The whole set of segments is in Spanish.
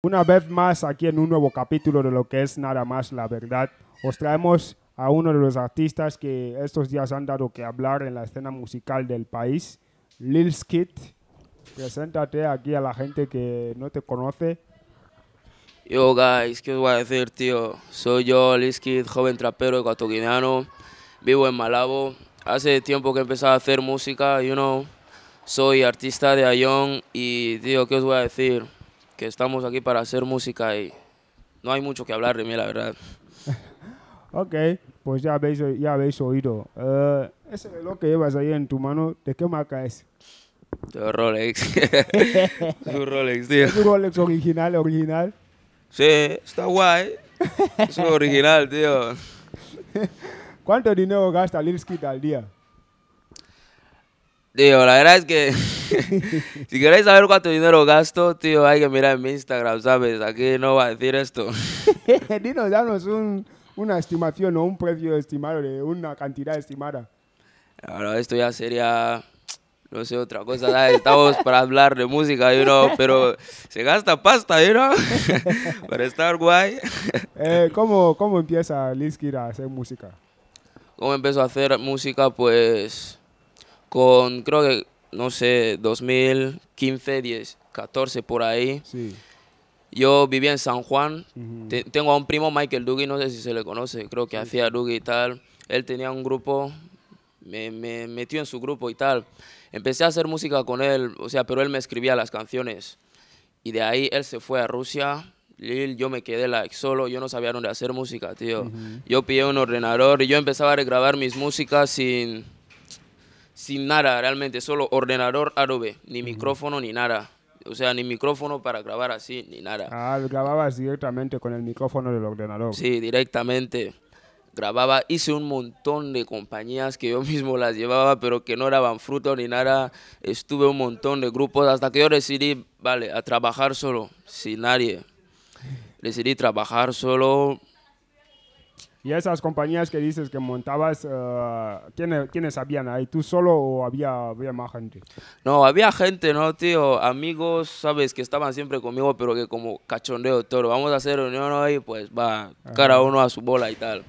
Una vez más, aquí en un nuevo capítulo de lo que es nada más la verdad, os traemos a uno de los artistas que estos días han dado que hablar en la escena musical del país, Lil Skit. Preséntate aquí a la gente que no te conoce. Yo, guys, ¿qué os voy a decir, tío? Soy yo, Lil Skit, joven trapero ecuatoguineano, vivo en Malabo. Hace tiempo que empezado a hacer música, you know. Soy artista de Ayón y, tío, ¿qué os voy a decir? que estamos aquí para hacer música y no hay mucho que hablar de mí, la verdad. ok, pues ya habéis, ya habéis oído. Eh, ese reloj que llevas ahí en tu mano, ¿de qué marca es? De Rolex. es Rolex, tío. ¿Es Rolex original, original? Sí, está guay. Es original, tío. ¿Cuánto dinero gasta Lil Skid al día? Tío, la verdad es que si queréis saber cuánto dinero gasto, tío, hay que mirar en mi Instagram, ¿sabes? Aquí no va a decir esto. Dinos, danos una estimación o un precio estimado, una cantidad estimada. Ahora, esto ya sería no sé, otra cosa, estamos para hablar de música, y pero se gasta pasta, you para estar guay. Eh, ¿cómo, ¿Cómo empieza Liskir a hacer música? ¿Cómo empezó a hacer música? Pues con, creo que no sé, 2015, 10, 14 por ahí. Yo vivía en San Juan. tengo a un primo, Michael Dugi, no sé si se le conoce, creo que hacía Dugi y tal. Él tenía un grupo, me, metió en su grupo y tal. Empecé a hacer música con él, o sea, pero él me escribía las canciones. Y de ahí él se fue a Rusia. yo me quedé solo, yo no sabía dónde hacer música, tío. Yo pillé un ordenador y yo empezaba a grabar mis músicas sin sin nada realmente, solo ordenador Adobe, ni micrófono ni nada. O sea, ni micrófono para grabar así, ni nada. Ah, grababas directamente con el micrófono del ordenador. Sí, directamente. Grababa, hice un montón de compañías que yo mismo las llevaba, pero que no daban fruto ni nada. Estuve un montón de grupos hasta que yo decidí, vale, a trabajar solo, sin nadie. Decidí trabajar solo, y esas compañías que dices que montabas, eh, ¿quiénes, sabían ahí? ¿Tú solo o había, había más gente? No, había gente, ¿no, tío? Amigos, ¿sabes? Que estaban siempre conmigo, pero que como cachondeo, todo. Vamos a hacer reunión hoy, pues va, cada uno a su bola y tal.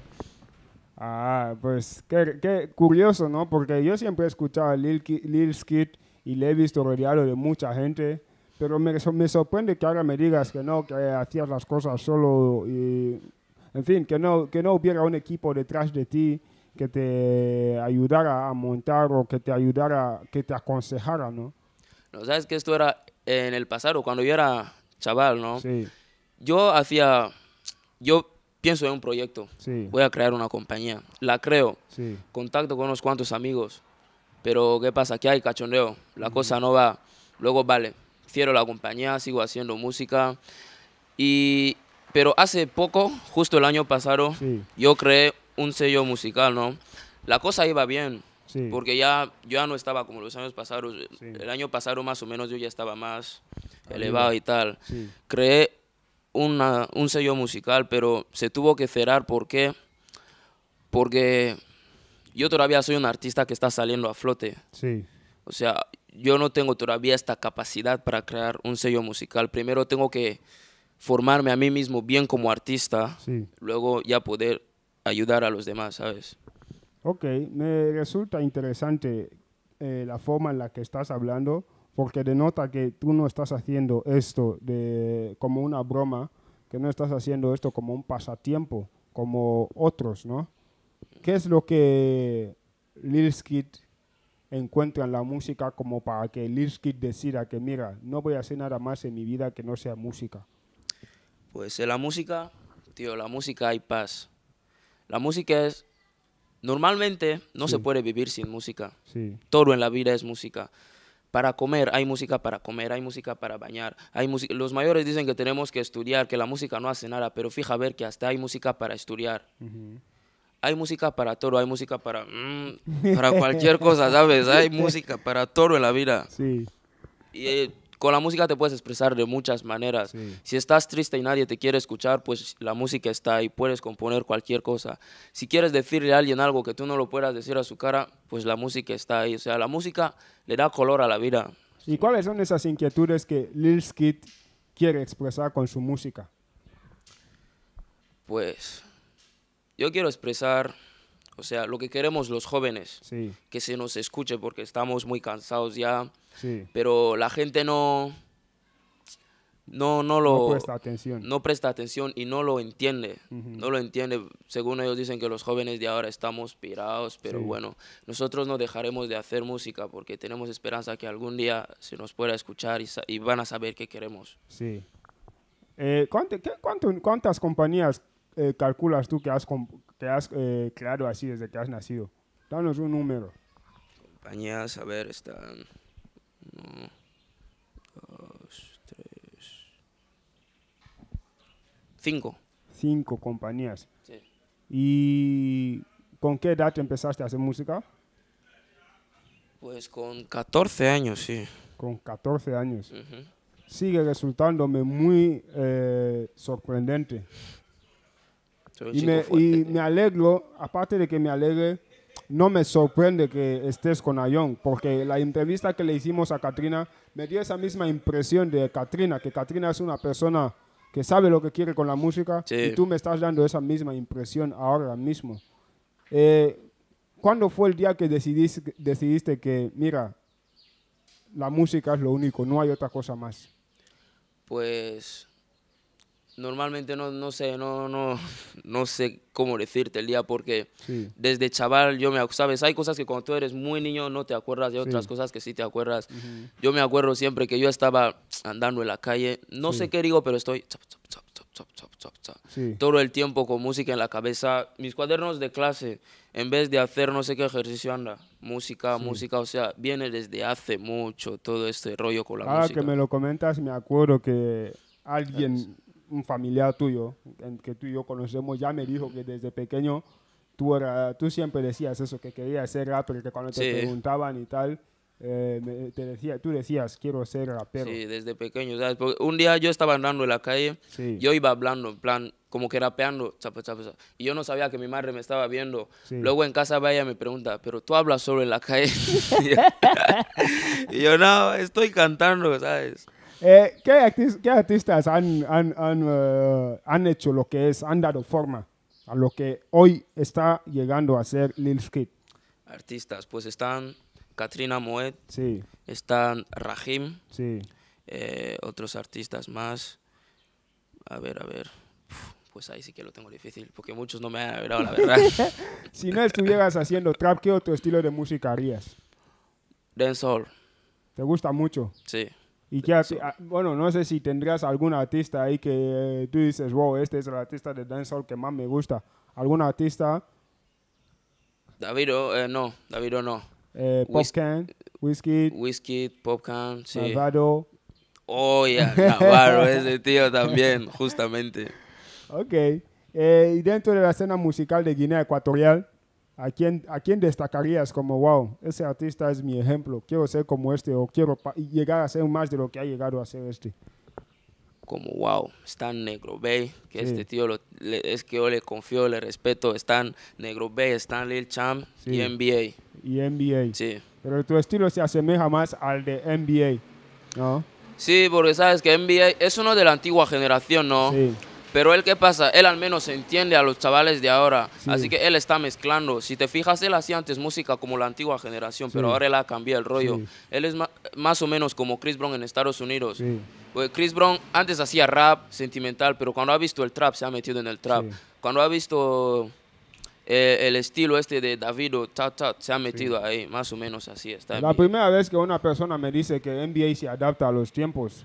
Ah, pues qué, curioso, ¿no? Porque yo siempre he escuchado a Lil, Lil y le he visto rodeado de mucha gente. Pero me, me sorprende que ahora me digas que no, que hacías las cosas solo y en fin, que no, que no hubiera un equipo detrás de ti que te ayudara a montar o que te ayudara, que te aconsejara, ¿no? No, sabes que esto era en el pasado, cuando yo era chaval, ¿no? Sí. Yo hacía, yo pienso en un proyecto. Sí. Voy a crear una compañía. La creo. Sí. Contacto con unos cuantos amigos. Pero ¿qué pasa? Aquí hay cachondeo. La cosa no va. Luego, vale, cierro la compañía, sigo haciendo música. Y pero hace poco, justo el año pasado, yo creé un sello musical, ¿no? La cosa iba bien, porque ya, yo ya no estaba como los años pasados. El año pasado más o menos yo ya estaba más elevado y tal. Creé una, un sello musical, pero se tuvo que cerrar. ¿Por qué? Porque yo todavía soy un artista que está saliendo a flote. O sea, yo no tengo todavía esta capacidad para crear un sello musical. Primero tengo que formarme a mí mismo bien como artista, luego ya poder ayudar a los demás, ¿sabes? Ok, me resulta interesante eh, la forma en la que estás hablando, porque denota que tú no estás haciendo esto de, como una broma, que no estás haciendo esto como un pasatiempo, como otros, ¿no? ¿Qué es lo que Lil Skid encuentra en la música como para que Lil Skid decida que, mira, no voy a hacer nada más en mi vida que no sea música? Pues eh, la música, tío, la música hay paz. La música es... Normalmente no se puede vivir sin música. Todo en la vida es música. Para comer, hay música para comer, hay música para bañar, hay Los mayores dicen que tenemos que estudiar, que la música no hace nada, pero fija ver que hasta hay música para estudiar. hay música para todo, hay música para, mm, para cualquier cosa, ¿sabes? Hay música para todo en la vida. Sí. Y eh, con la música te puedes expresar de muchas maneras. Si estás triste y nadie te quiere escuchar, pues la música está ahí, puedes componer cualquier cosa. Si quieres decirle a alguien algo que tú no lo puedas decir a su cara, pues la música está ahí. O sea, la música le da color a la vida. ¿Y cuáles son esas inquietudes que Lil Skid quiere expresar con su música? Pues yo quiero expresar, o sea, lo que queremos los jóvenes, que se nos escuche porque estamos muy cansados ya Sí. Pero la gente no, no, no lo... No presta atención. No presta atención y no lo entiende. No lo entiende. Según ellos dicen que los jóvenes de ahora estamos pirados, pero bueno, nosotros no dejaremos de hacer música porque tenemos esperanza que algún día se nos pueda escuchar y, y van a saber qué queremos. Sí. Eh, ¿Cuántas compañías eh, calculas tú que has, que has eh, creado así desde que has nacido? Danos un número. Compañías, a ver, están... Uno, dos, tres. Cinco. compañías. Sí. ¿Y con qué edad empezaste a hacer música? Pues con 14 años, sí. Con 14 años. Sigue resultándome muy eh, sorprendente. y, me, me alegro, aparte de que me alegre, no me sorprende que estés con Ayón, porque la entrevista que le hicimos a Katrina me dio esa misma impresión de Katrina, que Katrina es una persona que sabe lo que quiere con la música y tú me estás dando esa misma impresión ahora mismo. Eh, ¿Cuándo fue el día que decidiste, decidiste que, mira, la música es lo único, no hay otra cosa más? Pues normalmente no, no sé, no, no, no sé cómo decirte el día porque desde chaval yo me, sabes, hay cosas que cuando tú eres muy niño no te acuerdas de otras cosas que sí te acuerdas. Yo me acuerdo siempre que yo estaba andando en la calle, no sé qué digo, pero estoy todo el tiempo con música en la cabeza. Mis cuadernos de clase, en vez de hacer no sé qué ejercicio anda, música, música, o sea, viene desde hace mucho todo este rollo con la música. que me lo comentas, me acuerdo que alguien un familiar tuyo, que tú y yo conocemos, ya me dijo que desde pequeño tú, siempre decías eso, que querías ser rapero, que cuando te preguntaban y tal, eh, te decía, tú decías, quiero ser rapero. Sí, desde pequeño. ¿sabes? un día yo estaba andando en la calle, yo iba hablando, en plan, como que rapeando, chapa, y yo no sabía que mi madre me estaba viendo. Luego en casa vaya me pregunta, pero tú hablas solo en la calle. y yo, no, estoy cantando, ¿sabes? Eh, ¿qué, artistas, eh, han, hecho lo que es, han dado forma a lo que hoy está llegando a ser Lil Skit? Artistas, pues están Katrina Moet, sí. están Rahim, sí. Eh, otros artistas más. A ver, a ver. pues ahí sí que lo tengo difícil, porque muchos no me han hablado, la verdad. si no estuvieras haciendo trap, ¿qué otro estilo de música harías? Dancehall. ¿Te gusta mucho? Sí. Y que, ah, bueno, no sé si tendrías algún artista ahí que eh, tú dices, wow, este es el artista de dancehall que más me gusta. ¿Algún artista? Davido, eh, no, Davido no. Eh, whisky Whiskey. Whiskey, sí. Navarro. Oh, yeah, Navarro, ese tío también, justamente. Ok. Eh, y dentro de la escena musical de Guinea Ecuatorial, ¿A quién, ¿A quién destacarías como, wow, ese artista es mi ejemplo, quiero ser como este o quiero llegar a ser más de lo que ha llegado a ser este? Como, wow, Stan Negro Bay, que este tío es que yo le confío, le respeto, Stan Negro Bay, Stan Lil Cham y NBA. Y NBA. Sí. Pero tu estilo se asemeja más al de NBA, ¿no? Sí, porque sabes que NBA es uno de la antigua generación, ¿no? Sí. Pero él, ¿qué pasa? Él al menos entiende a los chavales de ahora. Así que él está mezclando. Si te fijas, él hacía antes música como la antigua generación, pero ahora él ha cambiado el rollo. Él es más o menos como Chris Brown en Estados Unidos. Pues, Chris Brown antes hacía rap sentimental, pero cuando ha visto el trap, se ha metido en el trap. Cuando ha visto eh, el estilo este de David, se ha metido ahí, más o menos así está. La primera vez que una persona me dice que NBA se adapta a los tiempos.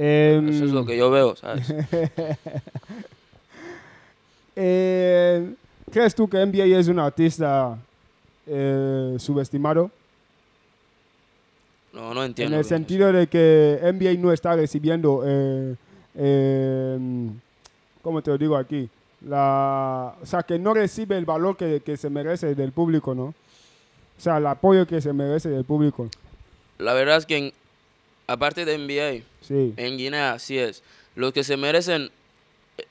Em, Eso es lo que yo veo, ¿sabes? Em, ¿Crees tú que NBA es un artista eh, subestimado? No, no entiendo. En el sentido de que NBA no está recibiendo, eh, em, ¿cómo te lo digo aquí? La, o sea, que no recibe el valor que, que se merece del público, ¿no? O sea, el apoyo que se merece del público. La verdad es que aparte de NBA, sí. en Guinea así es. Los que se merecen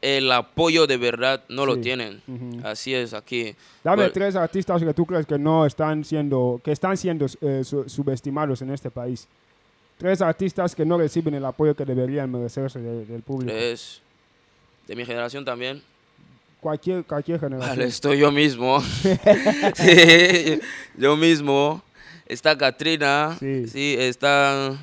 el apoyo de verdad no lo tienen. Así es aquí. Dame tres artistas que tú crees que no están siendo, que están siendo eh, subestimados en este país. Tres artistas que no reciben el apoyo que deberían merecerse del público. Es de mi generación también. Cualquier, cualquier generación. estoy yo mismo. yo mismo. Está Katrina. Sí. sí, está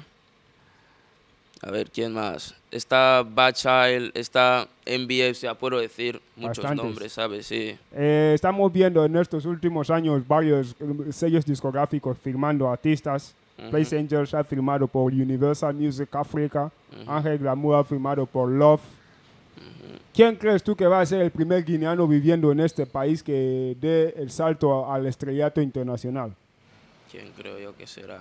a ver, ¿quién más? Está Child, está NBA, ya puedo decir muchos nombres, ¿sabes? Sí. Eh, estamos viendo en estos últimos años varios eh, sellos discográficos firmando artistas. Place Angels ha firmado por Universal Music Africa. Ángel Glamour ha firmado por Love. ¿Quién crees tú que va a ser el primer guineano viviendo en este país que dé el salto al estrellato internacional? ¿Quién creo yo que será?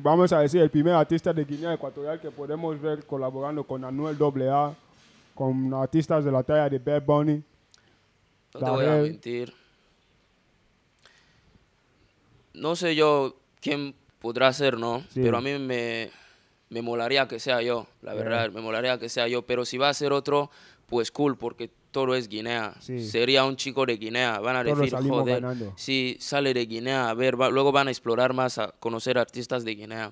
vamos a decir, el primer artista de Guinea Ecuatorial que podemos ver colaborando con Anuel AA, con artistas de la talla de Bad Bunny. No te voy a mentir. No sé yo quién podrá ser, ¿no? Pero a mí me, me molaría que sea yo, la verdad, me molaría que sea yo. Pero si va a ser otro, pues cool, porque Toro es Guinea. Sería un chico de Guinea. Van a decir, joder, si sale de Guinea, ver, luego van a explorar más, a conocer artistas de Guinea.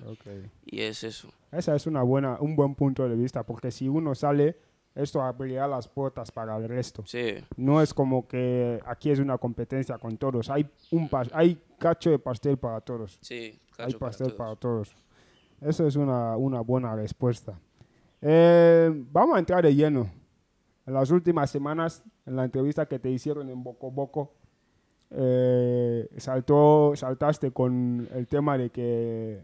Y es eso. Ese es una buena, un buen punto de vista, porque si uno sale, esto abrirá las puertas para el resto. Sí. No es como que aquí es una competencia con todos. Hay un hay cacho de pastel para todos. Sí, cacho hay pastel para todos. Para Eso es una, buena respuesta. Eh, vamos a entrar de lleno en las últimas semanas, en la entrevista que te hicieron en Boco Boco, eh, saltó, saltaste con el tema de que,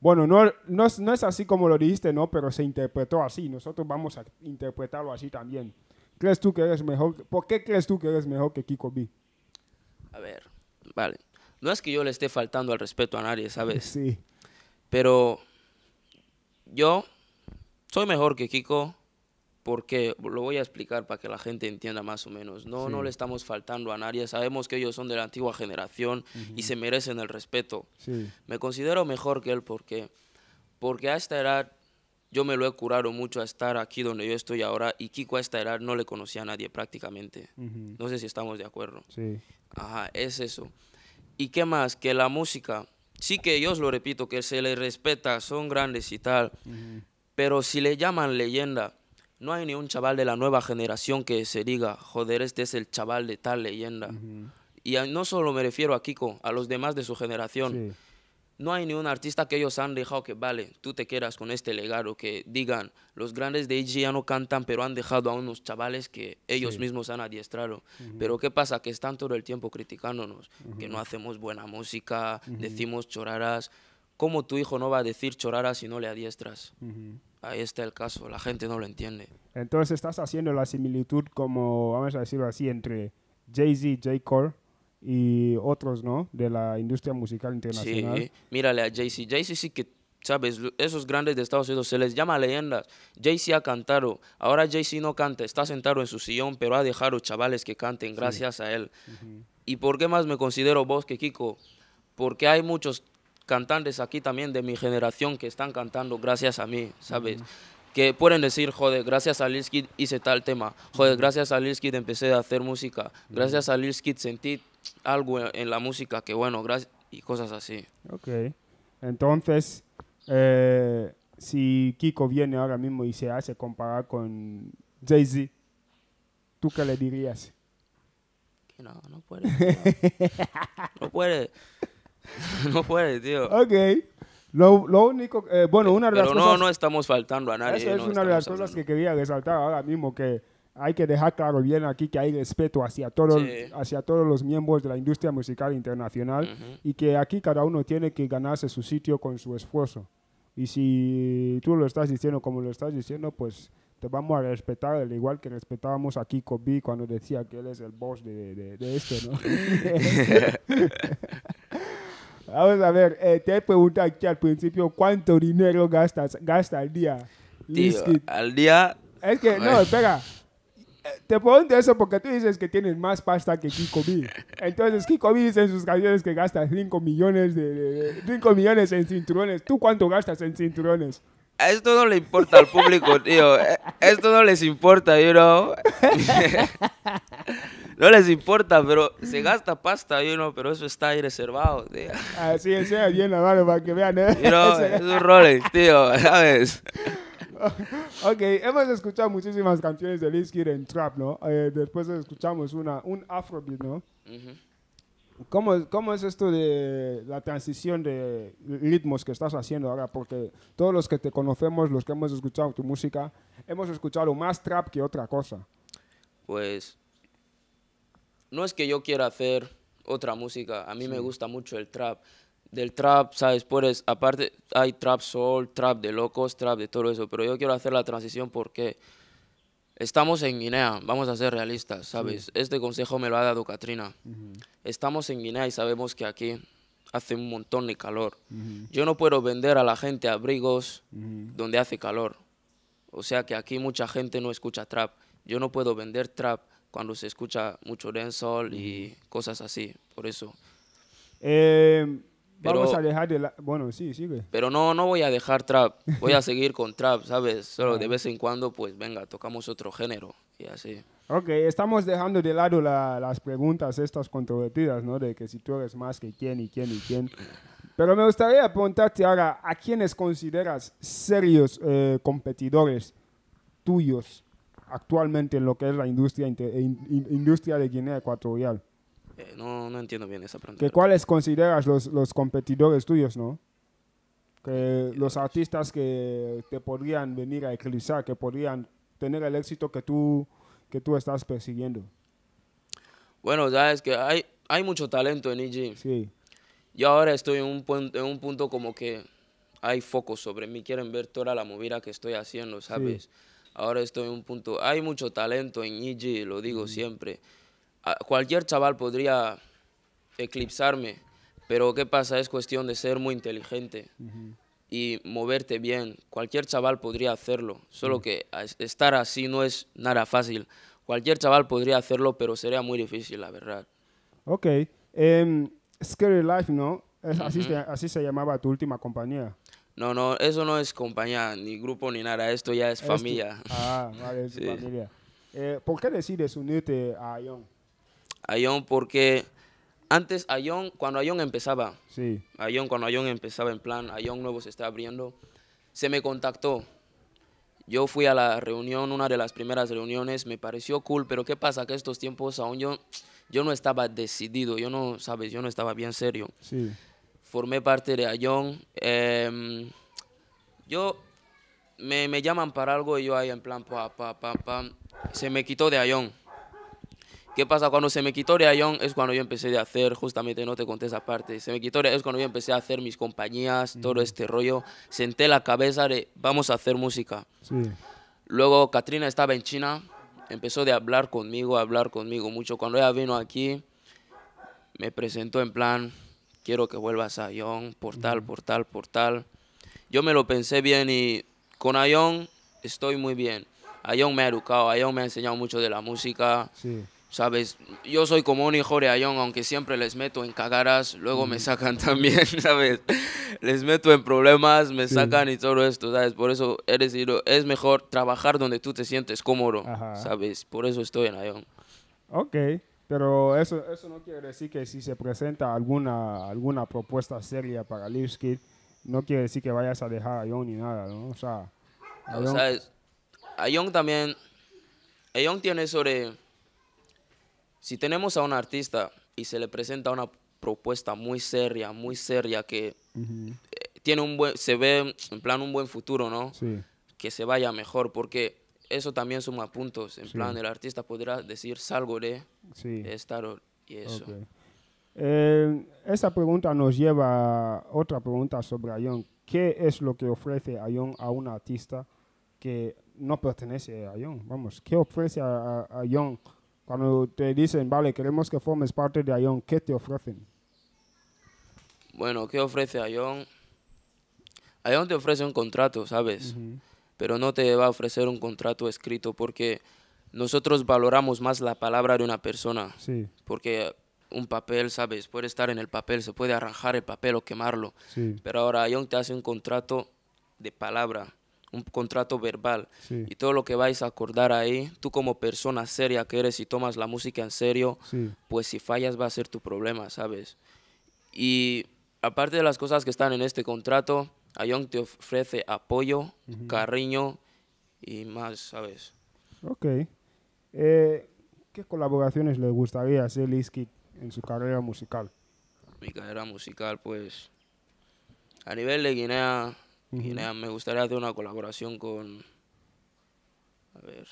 bueno, no, no, es, así como lo dijiste, ¿no? Pero se interpretó así, nosotros vamos a interpretarlo así también. ¿Crees tú que eres mejor? ¿Por qué crees tú que eres mejor que Kiko B? A ver, vale. No es que yo le esté faltando al respeto a nadie, ¿sabes? Sí. Pero yo soy mejor que Kiko porque lo voy a explicar para que la gente entienda más o menos. No, no le estamos faltando a nadie. Sabemos que ellos son de la antigua generación y se merecen el respeto. Me considero mejor que él porque, porque a esta edad yo me lo he curado mucho a estar aquí donde yo estoy ahora y Kiko a esta edad no le conocía a nadie prácticamente. No sé si estamos de acuerdo. Sí. Ajá, es eso. ¿Y qué más? Que la música. Sí que yo os lo repito, que se le respeta, son grandes y tal. Pero si le llaman leyenda, no hay ni un chaval de la nueva generación que se diga, joder, este es el chaval de tal leyenda. Y no solo me refiero a Kiko, a los demás de su generación. No hay ni un artista que ellos han dejado que, vale, tú te quieras con este legado, que digan, los grandes de IG ya no cantan, pero han dejado a unos chavales que ellos mismos han adiestrado. Pero ¿qué pasa? Que están todo el tiempo criticándonos, que no hacemos buena música, decimos choraras. ¿Cómo tu hijo no va a decir choraras si no le adiestras? Ahí está el caso, la gente no lo entiende. Entonces estás haciendo la similitud como, vamos a decirlo así, entre Jay-Z, J-Core y otros, ¿no? De la industria musical internacional. Sí, mírale a Jay-Z. Jay-Z sí que, ¿sabes? Esos grandes de Estados Unidos se les llama leyendas. Jay-Z ha cantado. Ahora Jay-Z no canta, está sentado en su sillón, pero ha dejado chavales que canten gracias a él. ¿Y por qué más me considero vos que Kiko? Porque hay muchos cantantes aquí también de mi generación que están cantando gracias a mí, ¿sabes? Que pueden decir, joder, gracias a Lil Skid hice tal tema, joder, gracias a Lil Skid empecé a hacer música, gracias a Lil Skid sentí algo en la música que bueno, gracias y cosas así. Ok, entonces, eh, si Kiko viene ahora mismo y se hace comparar con Jay-Z, ¿tú qué le dirías? Que no, no puede. no puede. no puede, tío. Ok. Lo, lo único, eh, bueno, una de las Pero no, no estamos faltando a nadie. Eso es una de las cosas que quería resaltar ahora mismo, que hay que dejar claro bien aquí que hay respeto hacia todos, hacia todos los miembros de la industria musical internacional y que aquí cada uno tiene que ganarse su sitio con su esfuerzo. Y si tú lo estás diciendo como lo estás diciendo, pues te vamos a respetar, al igual que respetábamos a Kiko B cuando decía que él es el boss de, de, esto, ¿no? Vamos a ver, eh, te preguntado aquí al principio, ¿cuánto dinero gastas, gastas al día? al día... Es que, no, espera. Te pregunto eso porque tú dices que tienes más pasta que Kiko B. Entonces, Kiko B dice en sus canciones que gasta 5 millones, de, millones en cinturones. ¿Tú cuánto gastas en cinturones? Esto no le importa al público, tío. Esto no les importa, you know. no les importa, pero se gasta pasta, you know, pero eso está ahí reservado, tío. Así es, bien mano para que vean, ¿eh? No, es un tío, ¿sabes? ok, hemos escuchado muchísimas canciones de Liz Kid en Trap, ¿no? Eh, después escuchamos una, un Afrobeat, ¿no? ¿Cómo, es esto de la transición de ritmos que estás haciendo ahora? Porque todos los que te conocemos, los que hemos escuchado tu música, hemos escuchado más trap que otra cosa. Pues no es que yo quiera hacer otra música, a mí me gusta mucho el trap. Del trap, ¿sabes? Pues, aparte hay trap soul, trap de locos, trap de todo eso, pero yo quiero hacer la transición porque estamos en Guinea, vamos a ser realistas, ¿sabes? Este consejo me lo ha dado Katrina. Estamos en Guinea y sabemos que aquí hace un montón de calor. Yo no puedo vender a la gente abrigos donde hace calor. O sea que aquí mucha gente no escucha trap. Yo no puedo vender trap cuando se escucha mucho dancehall y cosas así, por eso. Eh, pero, vamos a dejar de la, Bueno, sí, sigue. Pero no, no voy a dejar trap, voy a seguir con trap, ¿sabes? Solo de ah. vez en cuando, pues venga, tocamos otro género y así. Ok, estamos dejando de lado las preguntas estas controvertidas, ¿no? De que si tú eres más que quién y quién y quién. Pero me gustaría preguntarte ahora, ¿a quiénes consideras serios eh, competidores tuyos actualmente en lo que es la industria, industria de Guinea Ecuatorial? Eh, no, no, entiendo bien esa pregunta. ¿Que ¿Cuáles consideras los, los competidores tuyos, no? Que los artistas que te podrían venir a eclipsar, que podrían tener el éxito que tú, que tú estás persiguiendo. Bueno, sabes que hay, hay mucho talento en IG. Sí. Yo ahora estoy en un, punto, en un punto como que hay foco sobre mí, quieren ver toda la movida que estoy haciendo, ¿sabes? ahora estoy en un punto, hay mucho talento en IG, e lo digo siempre. cualquier chaval podría eclipsarme, pero ¿qué pasa? Es cuestión de ser muy inteligente y moverte bien. Cualquier chaval podría hacerlo, solo que estar así no es nada fácil. Cualquier chaval podría hacerlo, pero sería muy difícil, la verdad. Ok. Em, scary Life, ¿no? así se llamaba tu última compañía. No, no, eso no es compañía, ni grupo, ni nada. Esto ya es familia. Ah, vale, es familia. Eh, ¿Por qué decides unirte a Ion? A porque antes Ion, cuando Ion empezaba, sí. cuando Ion empezaba en plan, Ion Nuevo se está abriendo, se me contactó. Yo fui a la reunión, una de las primeras reuniones, me pareció cool, pero ¿qué pasa? Que estos tiempos aún yo, yo no estaba decidido, yo no, ¿sabes? Yo no estaba bien serio. Sí formé parte de Ayón. Em, yo, me, llaman para algo y yo ahí en plan, pa, pa, pa, pa, se me quitó de Ayón. ¿Qué pasa? Cuando se me quitó de Ayón es cuando yo empecé a hacer, justamente no te conté esa parte, se me quitó de, es cuando yo empecé a hacer mis compañías, todo este rollo. Senté la cabeza de, vamos a hacer música. Luego Katrina estaba en China, empezó de hablar conmigo, hablar conmigo mucho. Cuando ella vino aquí, me presentó en plan, quiero que vuelvas a Ion portal, portal, portal. Yo me lo pensé bien y con Ion estoy muy bien. Ion me ha educado, Ion me ha enseñado mucho de la música. Sí. ¿Sabes? Yo soy como un hijo de Ion, aunque siempre les meto en cagaras, luego me sacan también, ¿sabes? Les meto en problemas, me sacan y todo esto, ¿sabes? Por eso he es mejor trabajar donde tú te sientes cómodo, ¿sabes? Por eso estoy en Ion. Ok. Pero eso, eso no quiere decir que si se presenta alguna, alguna propuesta seria para Lipskit, no quiere decir que vayas a dejar a Young ni nada, ¿no? O sea, a Young, también, a Young tiene sobre, si tenemos a un artista y se le presenta una propuesta muy seria, muy seria, que eh, tiene un buen, se ve en plan un buen futuro, ¿no? Que se vaya mejor, porque eso también suma puntos. En plan, el artista podrá decir, salgo de estar y eso. Eh, esa esta pregunta nos lleva a otra pregunta sobre Ayon. ¿Qué es lo que ofrece Ayon a un artista que no pertenece a Ayon? Vamos, ¿qué ofrece a, Cuando te dicen, vale, queremos que formes parte de Ayon, ¿qué te ofrecen? Bueno, ¿qué ofrece Ayon? Ayon te ofrece un contrato, ¿sabes? pero no te va a ofrecer un contrato escrito porque nosotros valoramos más la palabra de una persona. Porque un papel, ¿sabes? Puede estar en el papel, se puede arranjar el papel o quemarlo. Pero ahora Young te hace un contrato de palabra, un contrato verbal. Y todo lo que vais a acordar ahí, tú como persona seria que eres y tomas la música en serio, pues si fallas va a ser tu problema, ¿sabes? Y aparte de las cosas que están en este contrato, Ayón te ofrece apoyo, cariño y más, ¿sabes? Ok. Eh, ¿Qué colaboraciones le gustaría hacer Liskit en su carrera musical? Mi carrera musical, pues, a nivel de Guinea, Guinea me gustaría hacer una colaboración con, a ver,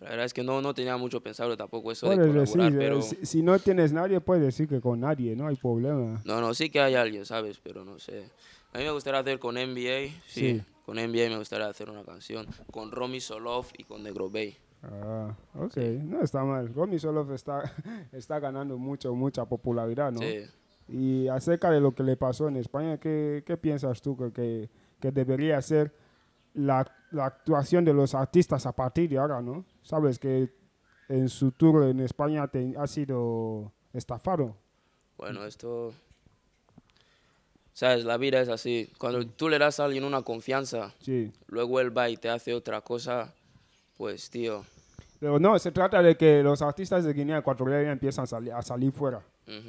la verdad es que no, no tenía mucho pensado tampoco eso de colaborar, pero... Si, no tienes nadie, puedes decir que con nadie, no hay problema. No, no, sí que hay alguien, ¿sabes? Pero no sé. A mí me gustaría hacer con NBA, sí. Con NBA me gustaría hacer una canción. Con Romy Solov y con Negro Bay. Ah, ok. No está mal. Romy Solov está, está ganando mucho, mucha popularidad, ¿no? Sí. Y acerca de lo que le pasó en España, ¿qué, qué piensas tú que, que debería hacer? la, actuación de los artistas a partir de ahora, ¿no? Sabes que en su tour en España te, ha sido estafado. Bueno, esto... Sabes, la vida es así. Cuando tú le das a alguien una confianza, sí. luego él va y te hace otra cosa, pues, tío, pero no, se trata de que los artistas de Guinea Ecuatorial empiezan a, a salir fuera.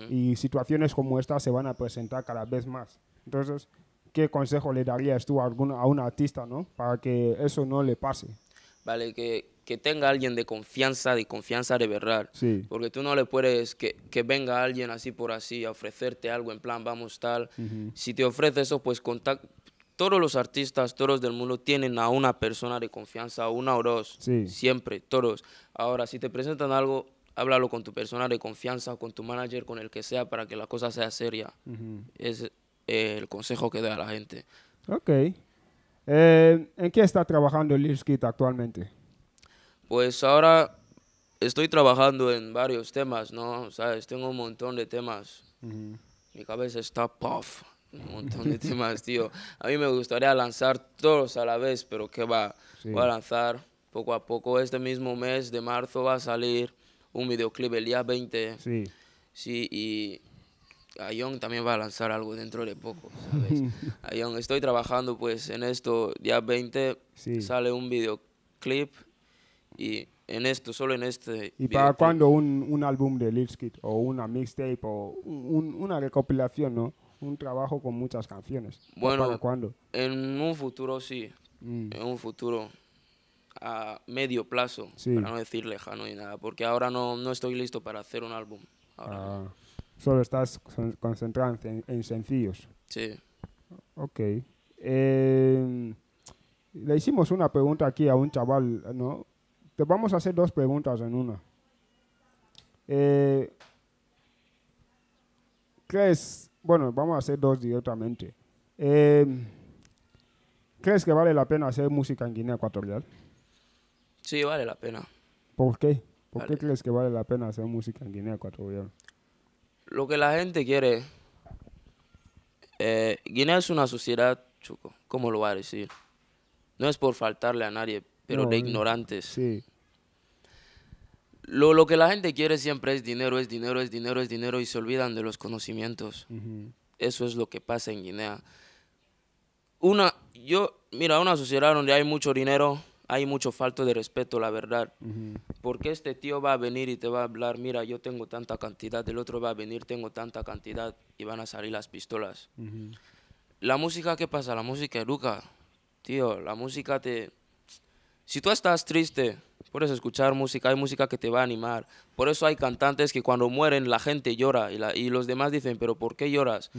Y situaciones como esta se van a presentar cada vez más. Entonces, ¿qué consejo le darías tú a, a un artista ¿no? para que eso no le pase? Vale, que, que tenga alguien de confianza, de confianza de verdad. Sí. Porque tú no le puedes que, que, venga alguien así por así a ofrecerte algo en plan, vamos tal. Si te ofrece eso, pues contacta. Todos los artistas, todos del mundo tienen a una persona de confianza, una o dos. Siempre, todos. Ahora, si te presentan algo, háblalo con tu persona de confianza, con tu manager, con el que sea, para que la cosa sea seria. es, el consejo que da a la gente. Ok. Eh, ¿En qué está trabajando el Lipskit actualmente? Pues ahora estoy trabajando en varios temas, ¿no? ¿Sabes? Tengo un montón de temas. Mi cabeza está puff. Un montón de temas, tío. A mí me gustaría lanzar todos a la vez, pero ¿qué va. Voy a lanzar poco a poco. Este mismo mes de marzo va a salir un videoclip el día 20. Sí. Sí, y Young también va a lanzar algo dentro de poco, ¿sabes? Young estoy trabajando pues en esto, ya 20 sale un videoclip y en esto, solo en este. ¿Y para cuándo un, un, álbum de Lipskit o una mixtape o una recopilación, no? Un trabajo con muchas canciones. Bueno, ¿para cuándo? En un futuro sí, mm. en un futuro a medio plazo, para no decir lejano y nada, porque ahora no, no estoy listo para hacer un álbum. Ahora ah solo estás concentrado en, sencillos. Sí. Ok. Eh, le hicimos una pregunta aquí a un chaval, ¿no? Te vamos a hacer dos preguntas en una. Eh, ¿Crees? Bueno, vamos a hacer dos directamente. Eh, ¿Crees que vale la pena hacer música en Guinea Ecuatorial? Sí, vale la pena. ¿Por qué? ¿Por qué crees que vale la pena hacer música en Guinea Ecuatorial? Lo que la gente quiere. Guinea es eh, una sociedad, chuco, ¿cómo lo va a decir? No es por faltarle a nadie, pero de ignorantes. Sí. Lo, lo, que la gente quiere siempre es dinero, es dinero, es dinero, es dinero y se olvidan de los conocimientos. Eso es lo que pasa en Guinea. Una, yo, mira, una sociedad donde hay mucho dinero, hay mucho falto de respeto, la verdad. Porque este tío va a venir y te va a hablar, mira, yo tengo tanta cantidad, el otro va a venir, tengo tanta cantidad, y van a salir las pistolas. La música, ¿qué pasa? La música educa, tío, la música te... Si tú estás triste, puedes escuchar música, hay música que te va a animar. Por eso hay cantantes que cuando mueren la gente llora y, los demás dicen, pero ¿por qué lloras?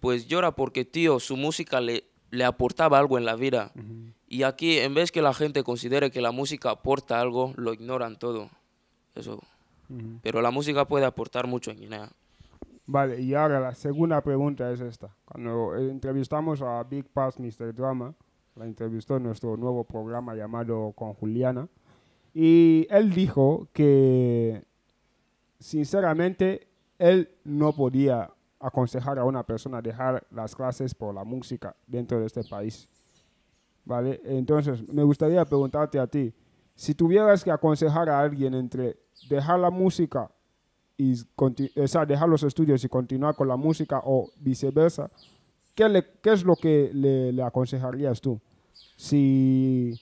Pues llora porque, tío, su música le, le aportaba algo en la vida. Y aquí, en vez que la gente considere que la música aporta algo, lo ignoran todo. Eso. Pero la música puede aportar mucho en Guinea. Vale, y ahora la segunda pregunta es esta. Cuando entrevistamos a Big Pass Mr. Drama, la entrevistó en nuestro nuevo programa llamado Con Juliana, y él dijo que, sinceramente, él no podía aconsejar a una persona dejar las clases por la música dentro de este país. ¿Vale? Entonces, me gustaría preguntarte a ti, si tuvieras que aconsejar a alguien entre dejar la música y o sea, dejar los estudios y continuar con la música o viceversa, ¿qué, es lo que le, aconsejarías tú? Si,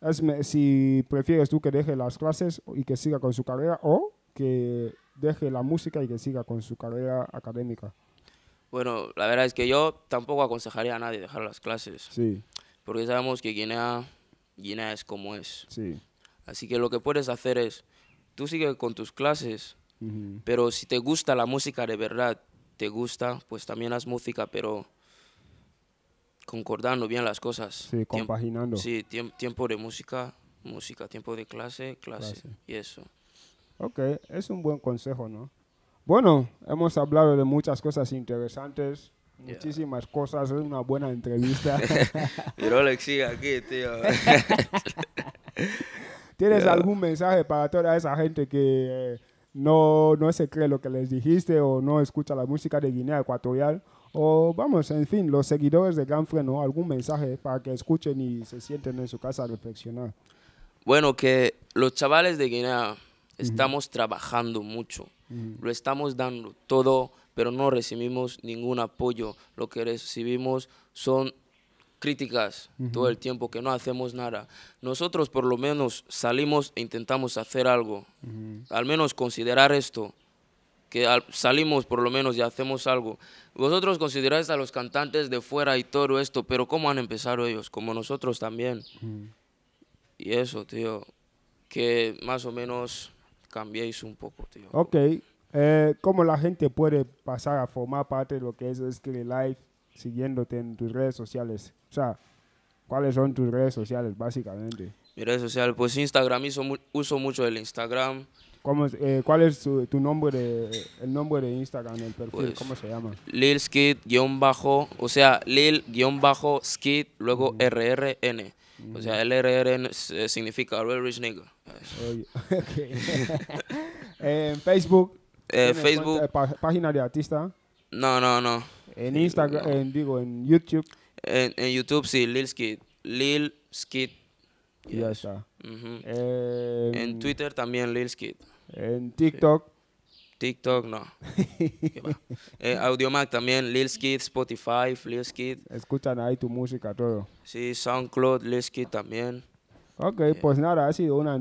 es, si prefieres tú que deje las clases y que siga con su carrera o que deje la música y que siga con su carrera académica? Bueno, la verdad es que yo tampoco aconsejaría a nadie dejar las clases. Sí. Porque sabemos que Guinea, Guinea es como es. Sí. Así que lo que puedes hacer es, tú sigues con tus clases, pero si te gusta la música de verdad, te gusta, pues también haz música, pero concordando bien las cosas. Sí, compaginando. sí, tiempo de música, música, tiempo de clase, clase. clase. y eso. Ok, es un buen consejo, ¿no? Bueno, hemos hablado de muchas cosas interesantes, muchísimas cosas, es una buena entrevista. Pero le sigue aquí, tío. ¿Tienes algún mensaje para toda esa gente que eh, no, no se cree lo que les dijiste o no escucha la música de Guinea Ecuatorial? O vamos, en fin, los seguidores de Gran Freno, algún mensaje para que escuchen y se sienten en su casa a reflexionar. Bueno, que los chavales de Guinea Estamos trabajando mucho, lo estamos dando todo, pero no recibimos ningún apoyo. Lo que recibimos son críticas todo el tiempo, que no hacemos nada. Nosotros por lo menos salimos e intentamos hacer algo, al menos considerar esto, que salimos por lo menos y hacemos algo. Vosotros consideráis a los cantantes de fuera y todo esto, pero ¿cómo han empezado ellos? Como nosotros también. Y eso, tío, que más o menos cambiéis un poco, tío. Ok. Eh, ¿Cómo la gente puede pasar a formar parte de lo que es este live siguiéndote en tus redes sociales? O sea, ¿cuáles son tus redes sociales, básicamente? Mi red social, pues Instagram, uso, mucho el Instagram. ¿Cómo, eh, ¿Cuál es tu, nombre, de, el nombre de Instagram, el perfil? Pues, ¿Cómo se llama? Lil Skid, guión bajo, o sea, Lil, guión bajo, Skid, luego RRN. O sea, LRR eh, significa Real Rich Nigga. Eh, en Facebook. Eh, Facebook. página de artista. No, no, no. En Instagram, digo, en YouTube. En, YouTube, sí, Lil Skid. Lil Skid. Yes. Ya está. en, Twitter también, Lil Skid. En TikTok. TikTok, no. eh, Audiomac también, Lil Skid, Spotify, Lil Skid. Escuchan ahí tu música, todo. Sí, SoundCloud, Lil Skid también. Ok, eh. pues nada, ha sido una,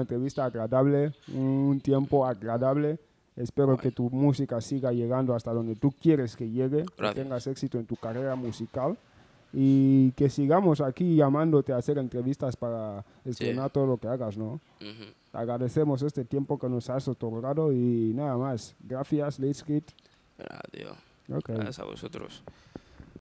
entrevista agradable, un tiempo agradable. Espero que tu música siga llegando hasta donde tú quieres que llegue, que tengas éxito en tu carrera musical y que sigamos aquí llamándote a hacer entrevistas para estrenar todo lo que hagas, ¿no? Agradecemos este tiempo que nos has otorgado y nada más. Gracias, Late Gracias a vosotros.